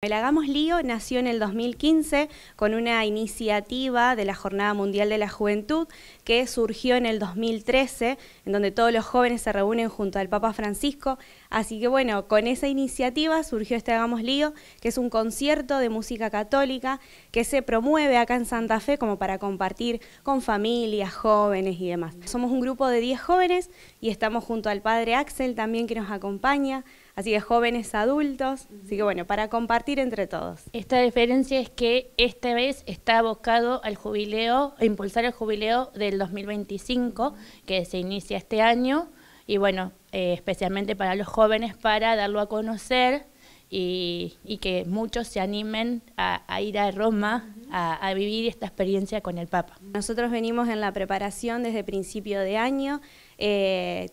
El Hagamos Lío nació en el 2015 con una iniciativa de la Jornada Mundial de la Juventud que surgió en el 2013, en donde todos los jóvenes se reúnen junto al Papa Francisco. Así que bueno, con esa iniciativa surgió este Hagamos Lío, que es un concierto de música católica que se promueve acá en Santa Fe como para compartir con familias, jóvenes y demás. Somos un grupo de 10 jóvenes y estamos junto al Padre Axel también que nos acompaña. Así que jóvenes adultos. Así que bueno, para compartir entre todos. Esta diferencia es que esta vez está abocado al jubileo, a impulsar el jubileo del 2025, que se inicia este año. Y bueno, eh, especialmente para los jóvenes, para darlo a conocer. Y, que muchos se animen a, ir a Roma a, vivir esta experiencia con el Papa. Nosotros venimos en la preparación desde principio de año, eh,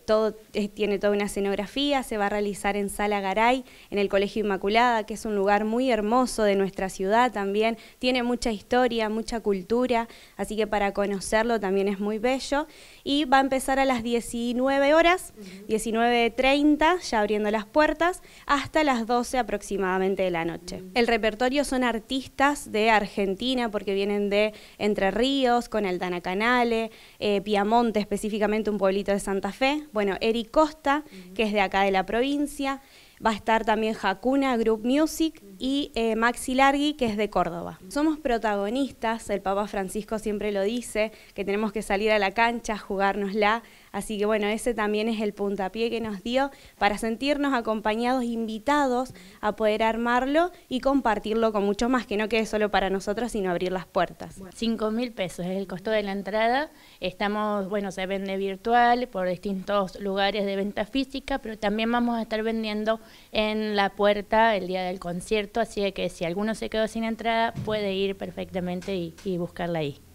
eh, tiene toda una escenografía, se va a realizar en Sala Garay, en el Colegio Inmaculada, que es un lugar muy hermoso de nuestra ciudad también. Tiene mucha historia, mucha cultura, así que para conocerlo también es muy bello. Y va a empezar a las 19 horas, 19.30, ya abriendo las puertas, hasta las 12 aproximadamente de la noche. El repertorio son artistas de Argentina, porque vienen de Entre Ríos, con El Canale, eh, Piamonte específicamente, un pueblito de Santa Fe, bueno, Eric Costa, que es de acá de la provincia, va a estar también Hakuna Group Music, y eh, Maxi Largui, que es de Córdoba. Somos protagonistas, el Papa Francisco siempre lo dice, que tenemos que salir a la cancha, jugárnosla, así que bueno, ese también es el puntapié que nos dio para sentirnos acompañados, invitados a poder armarlo y compartirlo con muchos más, que no quede solo para nosotros, sino abrir las puertas. 5 mil pesos es el costo de la entrada, estamos, bueno, se vende virtual por distintos lugares de venta física, pero también vamos a estar vendiendo en la puerta el día del concierto así que si alguno se quedó sin entrada, puede ir perfectamente y, y buscarla ahí.